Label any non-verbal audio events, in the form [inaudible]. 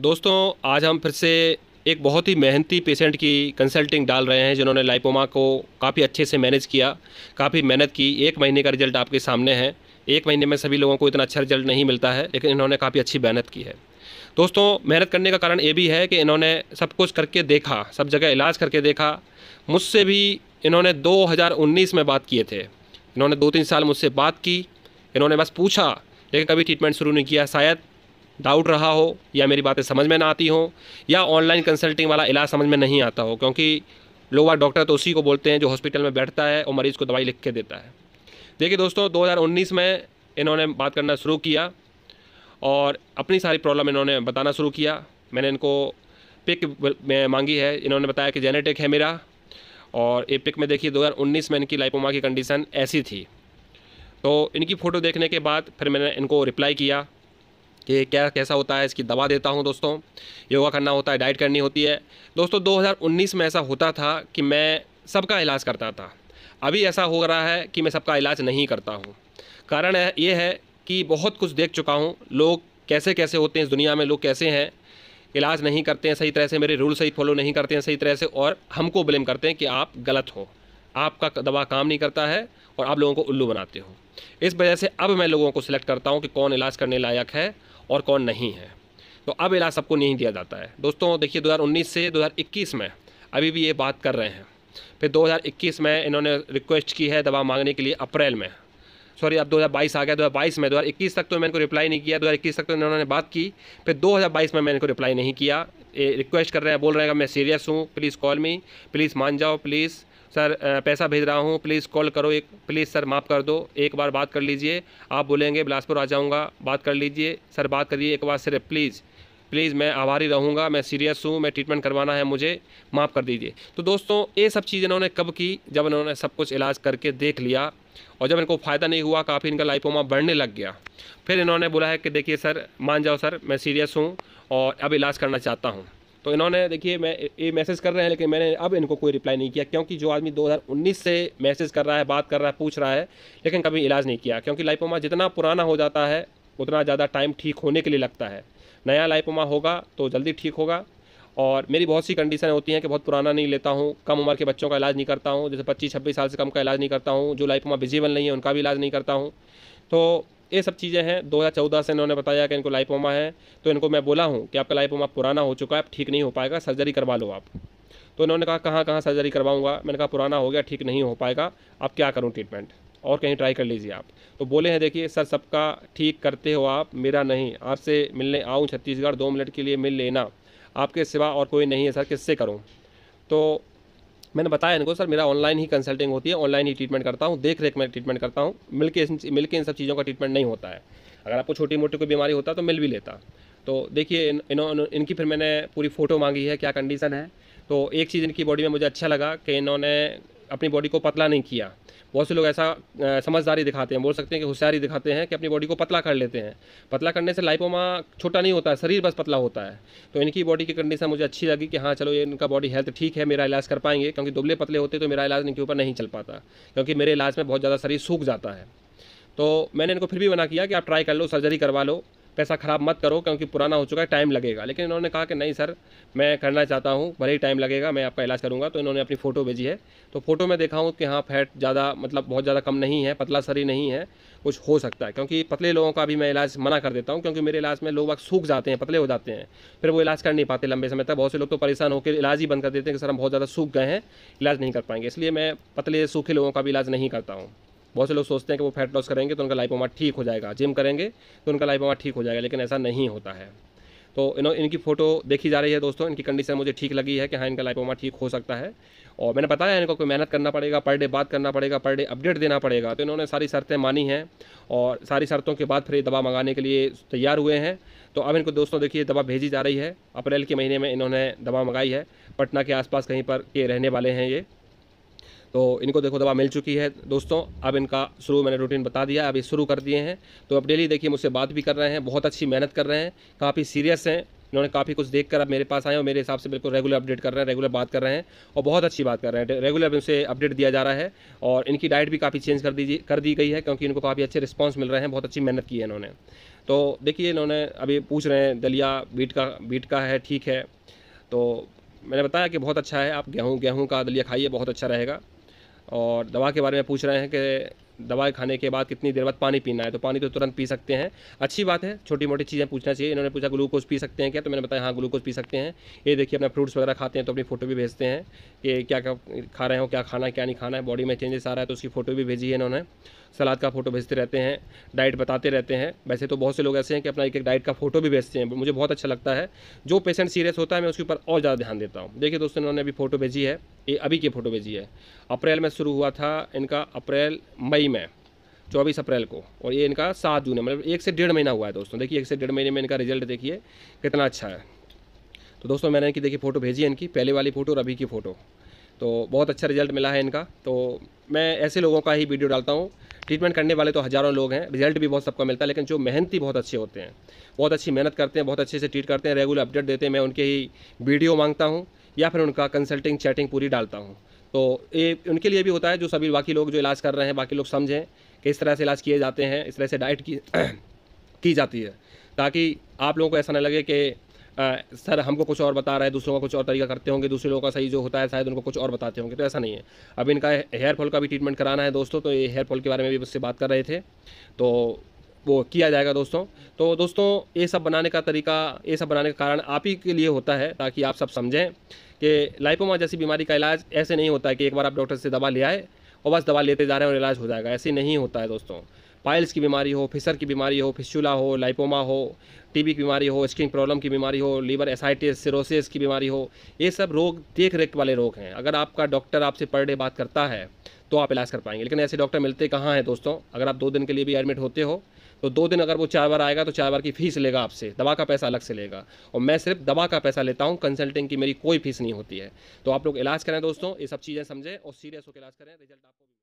दोस्तों आज हम फिर से एक बहुत ही मेहनती पेशेंट की कंसल्टिंग डाल रहे हैं जिन्होंने लाइपोमा को काफ़ी अच्छे से मैनेज किया काफ़ी मेहनत की एक महीने का रिजल्ट आपके सामने है एक महीने में सभी लोगों को इतना अच्छा रिजल्ट नहीं मिलता है लेकिन इन्होंने काफ़ी अच्छी मेहनत की है दोस्तों मेहनत करने का कारण ये भी है कि इन्होंने सब कुछ करके देखा सब जगह इलाज करके देखा मुझसे भी इन्होंने दो में बात किए थे इन्होंने दो तीन साल मुझसे बात की इन्होंने बस पूछा लेकिन कभी ट्रीटमेंट शुरू नहीं किया शायद डाउट रहा हो या मेरी बातें समझ में ना आती हों या ऑनलाइन कंसल्टिंग वाला इलाज समझ में नहीं आता हो क्योंकि लोग डॉक्टर तो उसी को बोलते हैं जो हॉस्पिटल में बैठता है और मरीज़ को दवाई लिख के देता है देखिए दोस्तों 2019 में इन्होंने बात करना शुरू किया और अपनी सारी प्रॉब्लम इन्होंने बताना शुरू किया मैंने इनको पिक में मांगी है इन्होंने बताया कि जेनेटिक है मेरा और ये पिक में देखिए 2019 में इनकी लाइपोमा की कंडीशन ऐसी थी तो इनकी फ़ोटो देखने के बाद फिर मैंने इनको रिप्लाई किया कि क्या कैसा होता है इसकी दवा देता हूँ दोस्तों योगा करना होता है डाइट करनी होती है दोस्तों 2019 में ऐसा होता था कि मैं सबका इलाज करता था अभी ऐसा हो रहा है कि मैं सबका इलाज नहीं करता हूँ कारण ये है कि बहुत कुछ देख चुका हूँ लोग कैसे कैसे होते हैं इस दुनिया में लोग कैसे हैं इलाज नहीं करते हैं सही तरह से मेरे रूल सही फॉलो नहीं करते हैं सही तरह से और हमको ब्लेम करते हैं कि आप गलत हो आपका दवा काम नहीं करता है और आप लोगों को उल्लू बनाते हो इस वजह से अब मैं लोगों को सिलेक्ट करता हूँ कि कौन इलाज करने लायक है और कौन नहीं है तो अब इलाज सबको नहीं दिया जाता है दोस्तों देखिए 2019 से 2021 में अभी भी ये बात कर रहे हैं फिर 2021 में इन्होंने रिक्वेस्ट की है दवा मांगने के लिए अप्रैल में सॉरी अब 2022 आ गया 2022 में 2021 तक तो मैंने इनको रिप्लाई नहीं किया 2021 तक तो इन्होंने बात की फिर 2022 में मैंने इनको रिप्लाई नहीं किया रिक्वेस्ट कर रहे हैं बोल रहे हैं कि मैं सीरियस हूँ प्लीज़ कॉल मी प्लीज़ मान जाओ प्लीज़ सर पैसा भेज रहा हूँ प्लीज़ कॉल करो एक प्लीज़ सर माफ़ कर दो एक बार बात कर लीजिए आप बोलेंगे बिलासपुर आ जाऊँगा बात कर लीजिए सर बात करिए एक बार सिर्फ प्लीज़ प्लीज़ मैं आभारी रहूँगा मैं सीरियस हूँ मैं ट्रीटमेंट करवाना है मुझे माफ़ कर दीजिए तो दोस्तों ये सब चीज़ इन्होंने कब की जब इन्होंने सब कुछ इलाज करके देख लिया और जब इनको फ़ायदा नहीं हुआ काफ़ी इनका लाइपोमा बढ़ने लग गया फिर इन्होंने बोला है कि देखिए सर मान जाओ सर मैं सीरियस हूँ और अब इलाज करना चाहता हूँ तो इन्होंने देखिए मैं ये मैसेज कर रहे हैं लेकिन मैंने अब इनको कोई रिप्लाई नहीं किया क्योंकि जो आदमी 2019 से मैसेज कर रहा है बात कर रहा है पूछ रहा है लेकिन कभी इलाज नहीं किया क्योंकि लाइपोमा जितना पुराना हो जाता है उतना ज़्यादा टाइम ठीक होने के लिए लगता है नया लाइपोमा होगा तो जल्दी ठीक होगा और मेरी बहुत सी कंडीशन होती हैं कि बहुत पुराना नहीं लेता हूँ कम उम्र के बच्चों का इलाज नहीं करता हूँ जैसे पच्चीस छब्बीस साल से कम का इलाज नहीं करता हूँ जो लाइपोमा विजिबल नहीं है उनका भी इलाज नहीं करता हूँ तो ये सब चीज़ें हैं 2014 से इन्होंने बताया कि इनको लाइपोमा है तो इनको मैं बोला हूँ कि आपका लाइपोमा पुराना हो चुका है आप ठीक नहीं हो पाएगा सर्जरी करवा लो आप तो इन्होंने कहा कहाँ कहाँ सर्जरी करवाऊँगा मैंने कहा पुराना हो गया ठीक नहीं हो पाएगा आप क्या करूँ ट्रीटमेंट और कहीं ट्राई कर लीजिए आप तो बोले हैं देखिए सर सबका ठीक करते हो आप मेरा नहीं आपसे मिलने आऊँ छत्तीसगढ़ दो मिनट के लिए मिल लेना आपके सिवा और कोई नहीं है सर किससे करूँ तो मैंने बताया इनको सर मेरा ऑनलाइन ही कंसल्टिंग होती है ऑनलाइन ही ट्रीटमेंट करता हूँ देख रेख में ट्रीटमेंट करता हूँ मिल के मिल के इन सब चीज़ों का ट्रीटमेंट नहीं होता है अगर आपको छोटी मोटी कोई बीमारी होता तो मिल भी लेता तो देखिए इन, इन्होंने इनकी फिर मैंने पूरी फ़ोटो मांगी है क्या कंडीशन है तो एक चीज़ इनकी बॉडी में मुझे अच्छा लगा कि इन्होंने अपनी बॉडी को पतला नहीं किया बहुत से लोग ऐसा समझदारी दिखाते हैं बोल सकते हैं कि होशियारी दिखाते हैं कि अपनी बॉडी को पतला कर लेते हैं पतला करने से लाइपोमा छोटा नहीं होता है शरीर बस पतला होता है तो इनकी बॉडी की कंडीशन मुझे अच्छी लगी कि हाँ चलो ये इनका बॉडी हेल्थ ठीक है मेरा इलाज कर पाएंगे क्योंकि दुबले पतले होते तो मेरा इलाज इनके ऊपर नहीं चल पाता क्योंकि मेरे इलाज में बहुत ज़्यादा शरीर सूख जाता है तो मैंने इनको फिर भी मना किया कि आप ट्राई कर लो सर्जरी करवा लो पैसा ख़राब मत करो क्योंकि पुराना हो चुका है टाइम लगेगा लेकिन इन्होंने कहा कि नहीं सर मैं करना चाहता हूँ भले ही टाइम लगेगा मैं आपका इलाज करूँगा तो इन्होंने अपनी फ़ोटो भेजी है तो फ़ोटो में देखा हूँ कि हाँ फैट ज़्यादा मतलब बहुत ज़्यादा कम नहीं है पतला सरी नहीं है कुछ हो सकता है क्योंकि पतले लोगों का भी मैं इलाज मना कर देता हूँ क्योंकि मेरे इलाज में लोग सूख जाते हैं पतले हो जाते हैं फिर वो इलाज कर नहीं पाते लंबे समय तक बहुत से लोग तो परेशान होकर इलाज ही बंद कर देते हैं कि सर हम बहुत ज़्यादा सूख गए हैं इलाज नहीं कर पाएंगे इसलिए मैं पतले सूखे लोगों का भी इलाज नहीं करता हूँ बहुत से लोग सोचते हैं कि वो फैट लॉस करेंगे तो उनका लाइपोमा ठीक हो जाएगा जिम करेंगे तो उनका लाइपोमा ठीक हो जाएगा लेकिन ऐसा नहीं होता है तो इन इनकी फ़ोटो देखी जा रही है दोस्तों इनकी कंडीशन मुझे ठीक लगी है कि हाँ इनका लाइपोमा ठीक हो सकता है और मैंने बताया इनको कोई मेहनत करना पड़ेगा पर डे बात करना पड़ेगा पर डे अपडेट देना पड़ेगा तो इन्होंने सारी शर्तें मानी हैं और सारी शर्तों के बाद फिर ये दवा मंगाने के लिए तैयार हुए हैं तो अब इनको दोस्तों देखिए दवा भेजी जा रही है अप्रैल के महीने में इन्होंने दवा मंगाई है पटना के आसपास कहीं पर के रहने वाले हैं ये तो इनको देखो दवा मिल चुकी है दोस्तों अब इनका शुरू मैंने रूटीन बता दिया अभी शुरू कर दिए हैं तो अब डेली देखिए मुझसे बात भी कर रहे हैं बहुत अच्छी मेहनत कर रहे हैं काफ़ी सीरियस हैं इन्होंने काफ़ी कुछ देख कर अब मेरे पास आए और मेरे हिसाब से बिल्कुल रेगुलर अपडेट कर रहे हैं रेगुलर बात कर रहे हैं और बहुत अच्छी बात कर रहे हैं रेगुलर उनसे अपडेट दिया जा रहा है और इनकी डाइट भी काफ़ी चेंज कर दीजिए कर दी गई है क्योंकि इनको काफ़ी अच्छे रिस्पॉन्स मिल रहे हैं बहुत अच्छी मेहनत की है इन्होंने तो देखिए इन्होंने अभी पूछ रहे हैं दलिया बीट का बीट का है ठीक है तो मैंने बताया कि बहुत अच्छा है आप गेहूँ गेहूँ का दलिया खाइए बहुत अच्छा रहेगा और दवा के बारे में पूछ रहे हैं कि दवाई खाने के बाद कितनी देर बाद पानी पीना है तो पानी तो तुरंत पी सकते हैं अच्छी बात है छोटी मोटी चीज़ें पूछना चाहिए इन्होंने पूछा ग्लूकोज पी सकते हैं क्या तो मैंने बताया हाँ ग्लूकोज पी सकते हैं ये देखिए अपना फ्रूट्स वगैरह खाते हैं तो अपनी फोटो भी भेजते हैं कि क्या क्या खा रहे हो क्या खाना है क्या नहीं खाना है बॉडी में चेंजेस आ रहा है तो उसकी फ़ोटो भी भेजी है इन्होंने सलाद का फ़ोटो भेजते रहते हैं डाइट बताते रहते हैं वैसे तो बहुत से लोग ऐसे हैं कि अपना एक एक डाइट का फ़ोटो भी भेजते हैं मुझे बहुत अच्छा लगता है जो पेशेंट सीरियस होता है मैं उसके ऊपर और ज़्यादा ध्यान देता हूँ देखिए दोस्तों इन्होंने अभी फ़ोटो भेजी है ये अभी की फ़ोटो भेजी है अप्रैल में शुरू हुआ था इनका अप्रैल मई मई में चौबीस अप्रैल को और ये इनका सात जून है मतलब एक से डेढ़ महीना हुआ है दोस्तों देखिए एक से डेढ़ महीने में इनका रिजल्ट देखिए कितना अच्छा है तो दोस्तों मैंने इनकी देखिए फ़ोटो भेजी है इनकी पहले वाली फ़ोटो और अभी की फ़ोटो तो बहुत अच्छा रिजल्ट मिला है इनका तो मैं ऐसे लोगों का ही वीडियो डालता हूँ ट्रीटमेंट करने वाले तो हज़ारों लोग हैं रिजल्ट भी बहुत सबका मिलता है लेकिन जो मेहनती बहुत अच्छे होते हैं बहुत अच्छी मेहनत करते हैं बहुत अच्छे से ट्रीट करते हैं रेगुलर अपडेट देते हैं मैं उनके ही वीडियो मांगता हूँ या फिर उनका कंसल्टिंग चैटिंग पूरी डालता हूँ तो ये उनके लिए भी होता है जो सभी बाकी लोग जो इलाज कर रहे हैं बाकी लोग समझें कि इस तरह से इलाज किए जाते हैं इस तरह से डाइट की [clears throat] की जाती है ताकि आप लोगों को ऐसा ना लगे कि सर हमको कुछ और बता रहा है दूसरों का कुछ और तरीका करते होंगे दूसरे लोगों का सही जो होता है शायद उनको कुछ और बताते होंगे तो ऐसा नहीं है अब इनका हेयर फॉल का भी ट्रीटमेंट कराना है दोस्तों तो ये हेयर फॉल के बारे में भी उससे बात कर रहे थे तो वो किया जाएगा दोस्तों तो दोस्तों ये सब बनाने का तरीका ये सब बनाने का कारण आप ही के लिए होता है ताकि आप सब समझें कि लाइपोमा जैसी बीमारी का इलाज ऐसे नहीं होता है कि एक बार आप डॉक्टर से दवा ले आए और बस दवा लेते जा रहे हैं और इलाज हो जाएगा ऐसे नहीं होता है दोस्तों पाइल्स की बीमारी हो फिसर की बीमारी हो फिस्चूला हो लाइपोमा हो टीबी की बीमारी हो स्किन प्रॉब्लम की बीमारी हो लीवर एसाइटिस सिरोसिस की बीमारी हो ये सब रोग देख रेख वाले रोग हैं अगर आपका डॉक्टर आपसे पर डे बात करता है तो आप इलाज कर पाएंगे लेकिन ऐसे डॉक्टर मिलते कहाँ हैं दोस्तों अगर आप दो दिन के लिए भी एडमिट होते हो तो दो दिन अगर वो चार बार आएगा तो चार बार की फ़ीस लेगा आपसे दवा का पैसा अलग से लेगा और मैं सिर्फ दवा का पैसा लेता हूँ कंसल्टिंग की मेरी कोई फीस नहीं होती है तो आप लोग इलाज करें दोस्तों ये सब चीज़ें समझें और सीरियस होकर इलाज करें रिजल्ट आपको